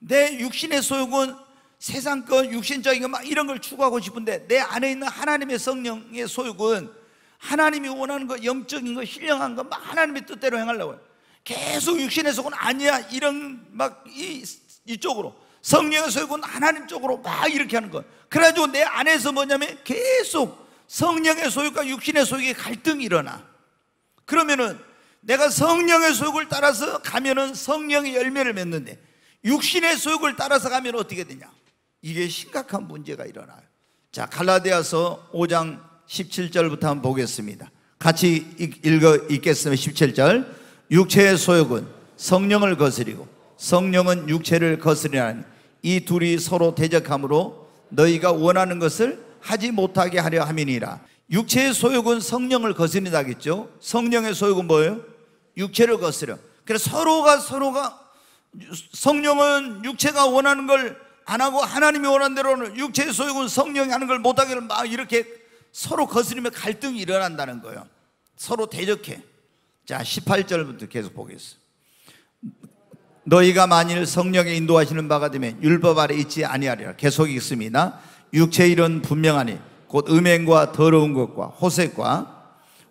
내 육신의 소욕은 세상 건 육신적인 것막 이런 걸 추구하고 싶은데 내 안에 있는 하나님의 성령의 소욕은 하나님이 원하는 거, 영적인 거, 신령한 거, 막 하나님의 뜻대로 행하려고 해요. 계속 육신에서건 아니야. 이런, 막, 이, 이쪽으로. 성령에서 건 하나님 쪽으로 막 이렇게 하는 거. 그래가지고 내 안에서 뭐냐면 계속 성령의 소유가 육신의 소유의 갈등이 일어나. 그러면은 내가 성령의 소유를 따라서 가면은 성령의 열매를 맺는데 육신의 소유를 따라서 가면 어떻게 되냐? 이게 심각한 문제가 일어나요. 자, 갈라디아서 5장 17절부터 한번 보겠습니다. 같이 읽어 읽겠습니다. 17절. 육체의 소욕은 성령을 거스리고 성령은 육체를 거스리나니 이 둘이 서로 대적함으로 너희가 원하는 것을 하지 못하게 하려 함이니라. 육체의 소욕은 성령을 거스린다겠죠. 성령의 소욕은 뭐예요? 육체를 거스려. 그래서 서로가 서로가 성령은 육체가 원하는 걸 안 하고 하나님이 원하는 대로는 육체의 소욕은 성령이 하는 걸 못하기를 막 이렇게 서로 거스리며 갈등이 일어난다는 거예요. 서로 대적해. 자, 18절부터 계속 보겠습니다. 너희가 만일 성령에 인도하시는 바가 되면 율법 아래 있지 아니하리라. 계속 읽습니다. 육체 일은 분명하니 곧 음행과 더러운 것과 호색과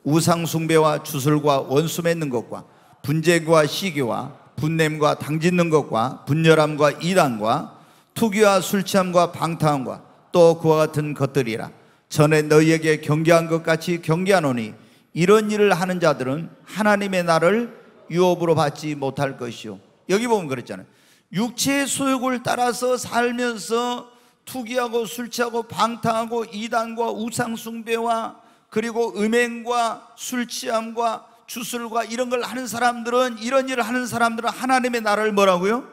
우상 숭배와 주술과 원수 맺는 것과 분쟁과 시기와 분냄과 당짓는 것과 분열함과 이단과 투기와 술취함과 방탕함과 또 그와 같은 것들이라 전에 너희에게 경계한 것 같이 경계하노니 이런 일을 하는 자들은 하나님의 나를 유업으로 받지 못할 것이요. 여기 보면 그랬잖아요. 육체의 소욕을 따라서 살면서 투기하고 술 취하고 방탕하고 이단과 우상 숭배와 그리고 음행과 술 취함과 주술과 이런 걸 하는 사람들은 이런 일을 하는 사람들은 하나님의 나라를 뭐라고요?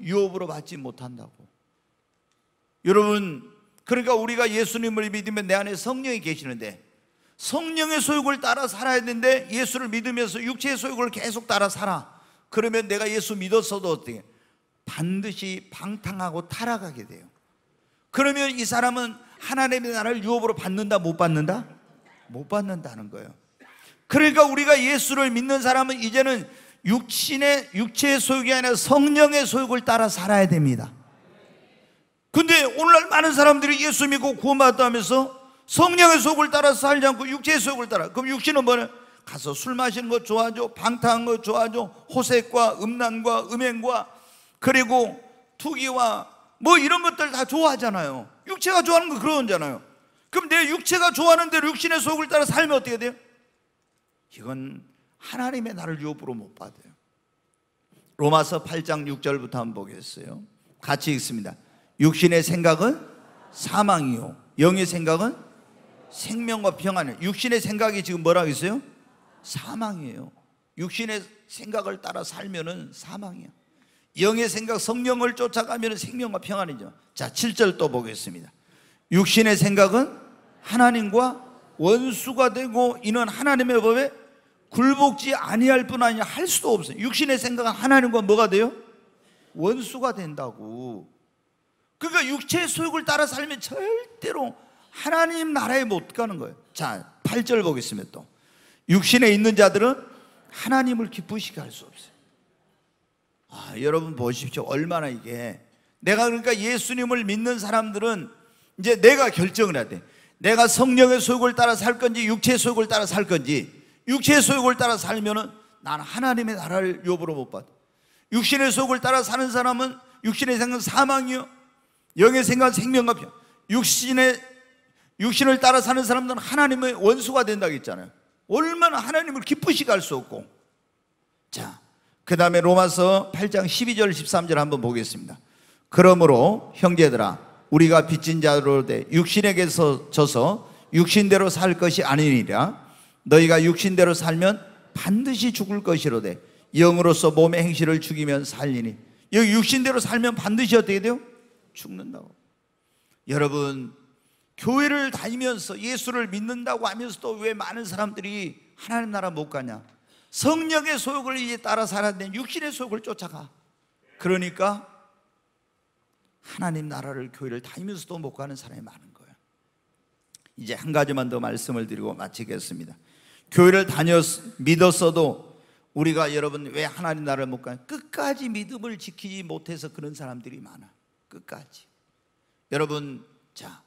유업으로 받지 못한다고. 여러분 그러니까 우리가 예수님을 믿으면 내 안에 성령이 계시는데 성령의 소욕을 따라 살아야 되는데 예수를 믿으면서 육체의 소욕을 계속 따라 살아. 그러면 내가 예수 믿었어도 어떻게? 반드시 방탕하고 타락하게 돼요. 그러면 이 사람은 하나님의 나라를 유업으로 받는다 못 받는다? 못 받는다는 거예요. 그러니까 우리가 예수를 믿는 사람은 이제는 육신의 육체의 소욕이 아니라 성령의 소욕을 따라 살아야 됩니다. 근데 오늘날 많은 사람들이 예수 믿고 구원받았다 하면서 성령의 속을 따라 살지 않고 육체의 속을 따라. 그럼 육신은 뭐냐? 가서 술 마시는 거 좋아하죠. 방탕한 거 좋아하죠. 호색과 음란과 음행과 그리고 투기와 뭐 이런 것들 다 좋아하잖아요. 육체가 좋아하는 거 그러잖아요. 그럼 내 육체가 좋아하는 대로 육신의 속을 따라 살면 어떻게 돼요? 이건 하나님의 나를 유업으로 못 받아요. 로마서 8장 6절부터 한번 보겠어요. 같이 읽습니다. 육신의 생각은 사망이요. 영의 생각은 생명과 평안이요. 육신의 생각이 지금 뭐라고 했어요? 사망이에요. 육신의 생각을 따라 살면은 사망이야. 영의 생각, 성령을 쫓아가면 생명과 평안이죠. 자, 7절 또 보겠습니다. 육신의 생각은 하나님과 원수가 되고 이는 하나님의 법에 굴복지 아니할 뿐 아니라 할 수도 없어요. 육신의 생각은 하나님과 뭐가 돼요? 원수가 된다고. 그러니까 육체의 소욕을 따라 살면 절대로 하나님 나라에 못 가는 거예요. 자, 8절 보겠습니다. 또. 육신에 있는 자들은 하나님을 기쁘시게 할 수 없어요. 아, 여러분 보십시오. 얼마나 이게. 내가 그러니까 예수님을 믿는 사람들은 이제 내가 결정을 해야 돼. 내가 성령의 소욕을 따라 살 건지 육체의 소욕을 따라 살 건지 육체의 소욕을 따라 살면은 난 하나님의 나라를 욕으로 못 받아. 육신의 소욕을 따라 사는 사람은 육신의 생은 사망이요. 영의 생각 생명과 변. 육신의 육신을 따라 사는 사람들은 하나님의 원수가 된다고 했잖아요. 얼마나 하나님을 기쁘시게 할 수 없고. 자, 그 다음에 로마서 8장 12절 13절 한번 보겠습니다. 그러므로 형제들아 우리가 빚진 자로 돼 육신에게서 져서 육신대로 살 것이 아니니라 너희가 육신대로 살면 반드시 죽을 것이로돼 영으로서 몸의 행실을 죽이면 살리니 여기 육신대로 살면 반드시 어떻게 돼요? 죽는다고. 여러분, 교회를 다니면서 예수를 믿는다고 하면서도 왜 많은 사람들이 하나님 나라 못 가냐? 성령의 소욕을 이제 따라 살았는데 아 육신의 소욕을 쫓아가. 그러니까 하나님 나라를 교회를 다니면서도 못 가는 사람이 많은 거예요. 이제 한 가지만 더 말씀을 드리고 마치겠습니다. 교회를 다녔 믿었어도 우리가 여러분 왜 하나님 나라를 못 가냐? 끝까지 믿음을 지키지 못해서 그런 사람들이 많아. 끝까지. 여러분, 자,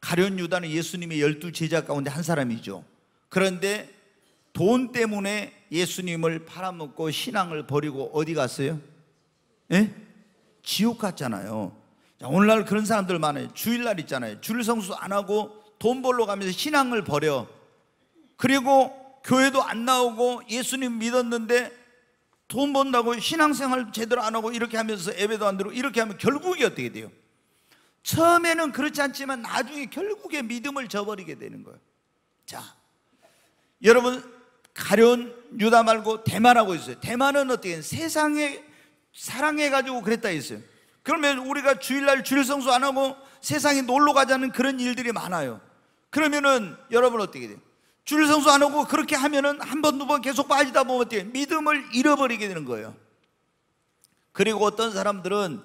가련 유다는 예수님의 열두 제자 가운데 한 사람이죠. 그런데 돈 때문에 예수님을 팔아먹고 신앙을 버리고 어디 갔어요? 예? 지옥 갔잖아요. 자, 오늘날 그런 사람들 많아요. 주일날 있잖아요. 주일 성수 안 하고 돈 벌러 가면서 신앙을 버려. 그리고 교회도 안 나오고 예수님 믿었는데 돈 번다고 신앙생활 제대로 안 하고 이렇게 하면서 예배도 안 들고 이렇게 하면 결국이 어떻게 돼요? 처음에는 그렇지 않지만 나중에 결국에 믿음을 저버리게 되는 거예요. 자, 여러분 가려운 유다 말고 대만하고 있어요. 대만은 어떻게 세상에 사랑해 가지고 그랬다 했어요. 그러면 우리가 주일날 주일 성수 안 하고 세상에 놀러 가자는 그런 일들이 많아요. 그러면은 여러분 어떻게 돼요? 주일 성수 안 오고 그렇게 하면은 한 번, 두 번 계속 빠지다 보면 어떻게 믿음을 잃어버리게 되는 거예요. 그리고 어떤 사람들은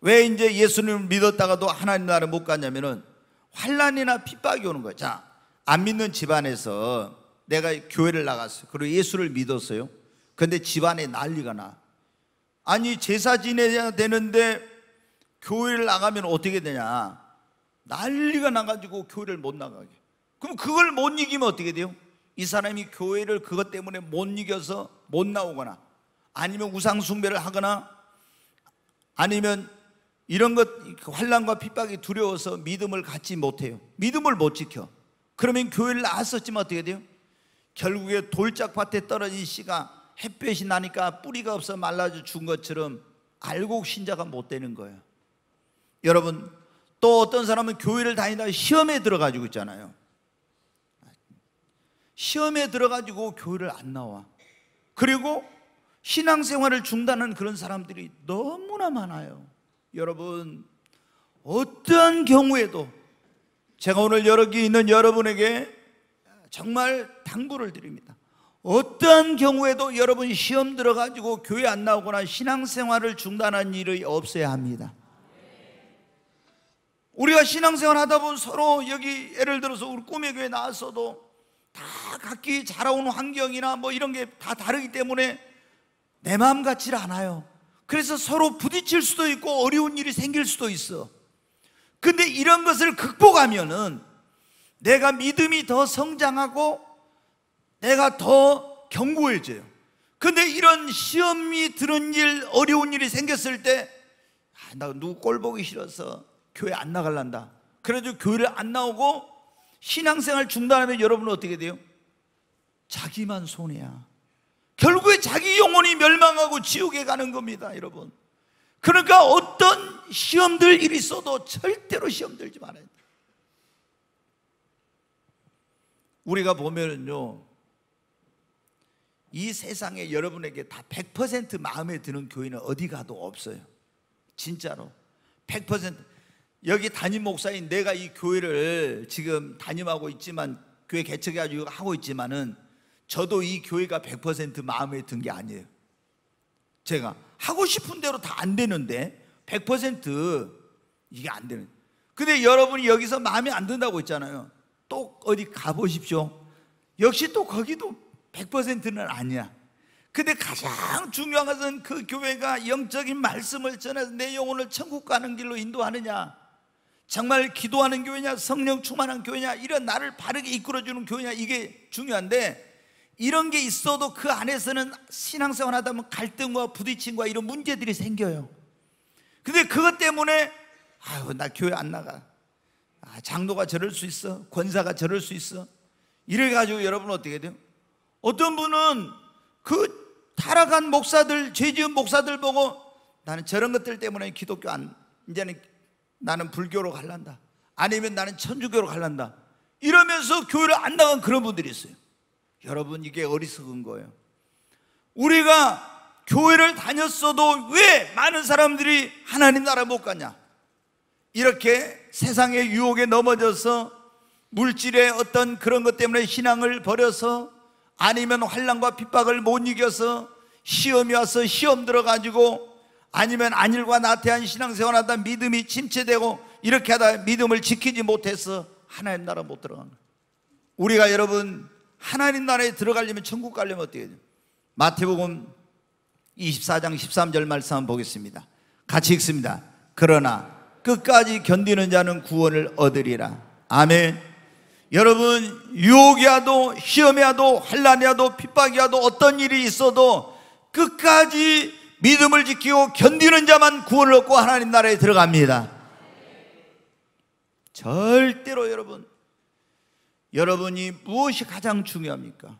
왜 이제 예수님을 믿었다가도 하나님 나라를 못 갔냐면은 환란이나 핍박이 오는 거예요. 자, 안 믿는 집안에서 내가 교회를 나갔어요. 그리고 예수를 믿었어요. 근데 집안에 난리가 나. 아니, 제사 지내야 되는데 교회를 나가면 어떻게 되냐. 난리가 나가지고 교회를 못 나가게. 그럼 그걸 못 이기면 어떻게 돼요? 이 사람이 교회를 그것 때문에 못 이겨서 못 나오거나 아니면 우상숭배를 하거나 아니면 이런 것 그 환란과 핍박이 두려워서 믿음을 갖지 못해요. 믿음을 못 지켜. 그러면 교회를 나왔었지만 어떻게 돼요? 결국에 돌짝밭에 떨어진 씨가 햇볕이 나니까 뿌리가 없어 말라져 준 것처럼 알곡 신자가 못 되는 거예요. 여러분 또 어떤 사람은 교회를 다니다 시험에 들어가지고 있잖아요. 시험에 들어가지고 교회를 안 나와. 그리고 신앙생활을 중단한 그런 사람들이 너무나 많아요. 여러분, 어떠한 경우에도 제가 오늘 여기 있는 여러분에게 정말 당부를 드립니다. 어떠한 경우에도 여러분 시험 들어가지고 교회 안 나오거나 신앙생활을 중단한 일이 없어야 합니다. 우리가 신앙생활 하다 보면 서로 여기 예를 들어서 우리 꿈의 교회 나왔어도 다 각기 자라온 환경이나 뭐 이런 게 다 다르기 때문에 내 마음 같질 않아요. 그래서 서로 부딪힐 수도 있고 어려운 일이 생길 수도 있어. 근데 이런 것을 극복하면은 내가 믿음이 더 성장하고 내가 더 견고해져요. 근데 이런 시험이 드는 일, 어려운 일이 생겼을 때, 아, 나 누구 꼴 보기 싫어서 교회 안 나갈란다. 그래도 교회를 안 나오고 신앙생활 중단하면 여러분은 어떻게 돼요? 자기만 손해야. 결국에 자기 영혼이 멸망하고 지옥에 가는 겁니다, 여러분. 그러니까 어떤 시험들 일이 있어도 절대로 시험 들지 말아야 돼. 우리가 보면요. 이 세상에 여러분에게 다 100% 마음에 드는 교회는 어디 가도 없어요. 진짜로. 100%. 여기 담임 목사인 내가 이 교회를 지금 담임하고 있지만 교회 개척해가지고 하고 있지만은 저도 이 교회가 100% 마음에 든 게 아니에요. 제가 하고 싶은 대로 다 안 되는데 100% 이게 안 되는. 근데 여러분이 여기서 마음에 안 든다고 했잖아요. 또 어디 가보십시오. 역시 또 거기도 100%는 아니야. 근데 가장 중요한 것은 그 교회가 영적인 말씀을 전해서 내 영혼을 천국 가는 길로 인도하느냐. 정말 기도하는 교회냐 성령 충만한 교회냐 이런 나를 바르게 이끌어주는 교회냐 이게 중요한데 이런 게 있어도 그 안에서는 신앙생활 하다 보면 갈등과 부딪힘과 이런 문제들이 생겨요 근데 그것 때문에 아유 나 교회 안 나가 아, 장로가 저럴 수 있어 권사가 저럴 수 있어 이래가지고 여러분 어떻게 돼요? 어떤 분은 그 타락한 목사들 죄 지은 목사들 보고 나는 저런 것들 때문에 기독교 안 이제는 나는 불교로 갈란다. 아니면 나는 천주교로 갈란다. 이러면서 교회를 안 나간 그런 분들이 있어요. 여러분, 이게 어리석은 거예요. 우리가 교회를 다녔어도 왜 많은 사람들이 하나님 나라 못 가냐? 이렇게 세상의 유혹에 넘어져서 물질의 어떤 그런 것 때문에 신앙을 버려서 아니면 환란과 핍박을 못 이겨서 시험이 와서 시험 들어가지고 아니면 안일과 나태한 신앙생활하다 믿음이 침체되고 이렇게 하다 믿음을 지키지 못해서 하나님 나라 못 들어가는 우리가 여러분 하나님 나라에 들어가려면 천국 가려면 어떻게 해야 돼요? 마태복음 24장 13절 말씀 한번 보겠습니다. 같이 읽습니다. 그러나 끝까지 견디는 자는 구원을 얻으리라. 아멘. 여러분 유혹이 와도 시험이 와도 환란이 와도 핍박이 와도 어떤 일이 있어도 끝까지 믿음을 지키고 견디는 자만 구원을 얻고 하나님 나라에 들어갑니다. 절대로 여러분, 여러분이 무엇이 가장 중요합니까?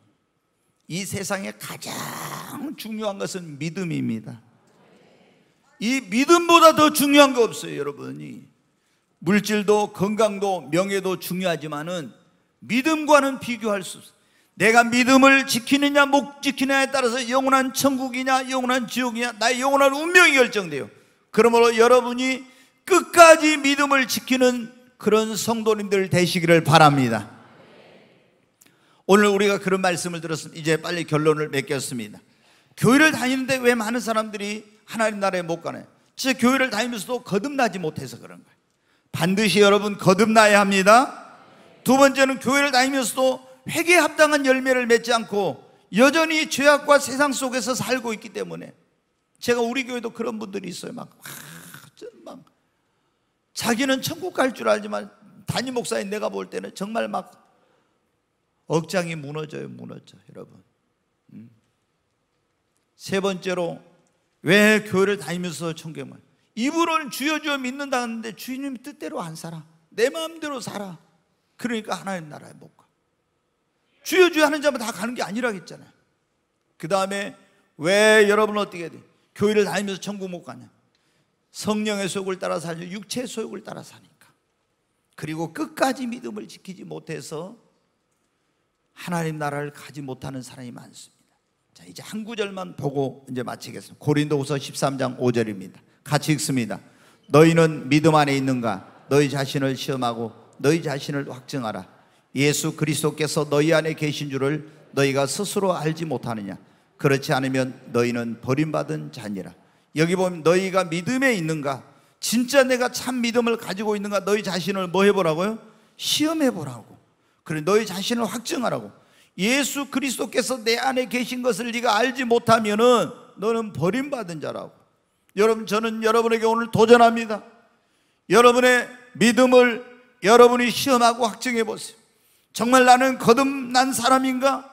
이 세상에 가장 중요한 것은 믿음입니다. 이 믿음보다 더 중요한 거 없어요, 여러분이. 물질도 건강도 명예도 중요하지만은 믿음과는 비교할 수 없어요. 내가 믿음을 지키느냐 못 지키느냐에 따라서 영원한 천국이냐 영원한 지옥이냐 나의 영원한 운명이 결정돼요. 그러므로 여러분이 끝까지 믿음을 지키는 그런 성도님들 되시기를 바랍니다. 오늘 우리가 그런 말씀을 들었습니다. 이제 빨리 결론을 맺겠습니다. 교회를 다니는데 왜 많은 사람들이 하나님 나라에 못 가나요? 진짜 교회를 다니면서도 거듭나지 못해서 그런 거예요. 반드시 여러분 거듭나야 합니다. 두 번째는 교회를 다니면서도 회개에 합당한 열매를 맺지 않고 여전히 죄악과 세상 속에서 살고 있기 때문에 제가 우리 교회도 그런 분들이 있어요. 막, 막 자기는 천국 갈 줄 알지만 단임 목사인 내가 볼 때는 정말 막 억장이 무너져요, 무너져, 여러분. 음. 세 번째로 왜 교회를 다니면서 청경을 입으로는 주여 주여 믿는다는데 주님 뜻대로 안 살아. 내 마음대로 살아. 그러니까 하나님 나라에 못 가. 주여 주여 하는 자만 다 가는 게아니라 했잖아요. 그 다음에 왜 여러분 어떻게 돼? 교회를 다니면서 천국 못 가냐? 성령의 소욕을 따라 살죠. 육체의 소욕을 따라 사니까. 그리고 끝까지 믿음을 지키지 못해서 하나님 나라를 가지 못하는 사람이 많습니다. 자, 이제 한 구절만 보고 이제 마치겠습니다. 고린도후서 13장 5절입니다. 같이 읽습니다. 너희는 믿음 안에 있는가? 너희 자신을 시험하고 너희 자신을 확증하라. 예수 그리스도께서 너희 안에 계신 줄을 너희가 스스로 알지 못하느냐 그렇지 않으면 너희는 버림받은 자니라 여기 보면 너희가 믿음에 있는가 진짜 내가 참 믿음을 가지고 있는가 너희 자신을 뭐 해보라고요? 시험해 보라고 그래 너희 자신을 확증하라고 예수 그리스도께서 내 안에 계신 것을 네가 알지 못하면은 너는 버림받은 자라고 여러분 저는 여러분에게 오늘 도전합니다 여러분의 믿음을 여러분이 시험하고 확증해 보세요 정말 나는 거듭난 사람인가?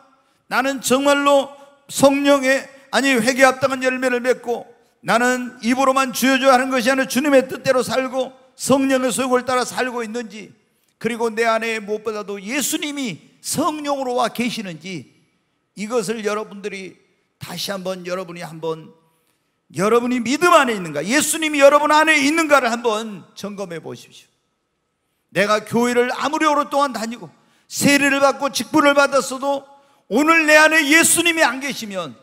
나는 정말로 성령의 아니 회개 합당한 열매를 맺고 나는 입으로만 주여줘 하는 것이 아니라 주님의 뜻대로 살고 성령의 소욕을 따라 살고 있는지 그리고 내 안에 무엇보다도 예수님이 성령으로 와 계시는지 이것을 여러분들이 다시 한번 여러분이 한번 여러분이 믿음 안에 있는가 예수님이 여러분 안에 있는가를 한번 점검해 보십시오 내가 교회를 아무리 오랫동안 다니고 세례를 받고 직분을 받았어도 오늘 내 안에 예수님이 안 계시면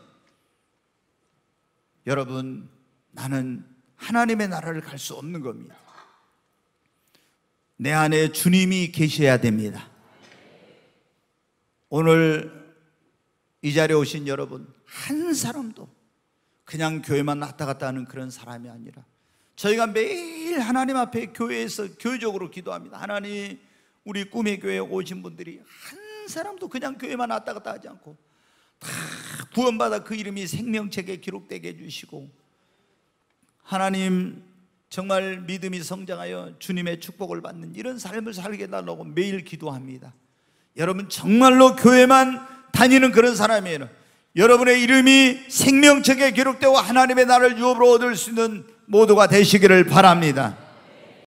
여러분 나는 하나님의 나라를 갈 수 없는 겁니다. 내 안에 주님이 계셔야 됩니다. 오늘 이 자리에 오신 여러분 한 사람도 그냥 교회만 왔다 갔다 하는 그런 사람이 아니라 저희가 매일 하나님 앞에 교회에서 교회적으로 기도합니다. 하나님 우리 꿈의 교회에 오신 분들이 한 사람도 그냥 교회만 왔다 갔다 하지 않고 다 구원받아 그 이름이 생명책에 기록되게 해주시고 하나님 정말 믿음이 성장하여 주님의 축복을 받는 이런 삶을 살게 해달라고 매일 기도합니다 여러분 정말로 교회만 다니는 그런 사람이에요 여러분의 이름이 생명책에 기록되고 하나님의 나를 유업으로 얻을 수 있는 모두가 되시기를 바랍니다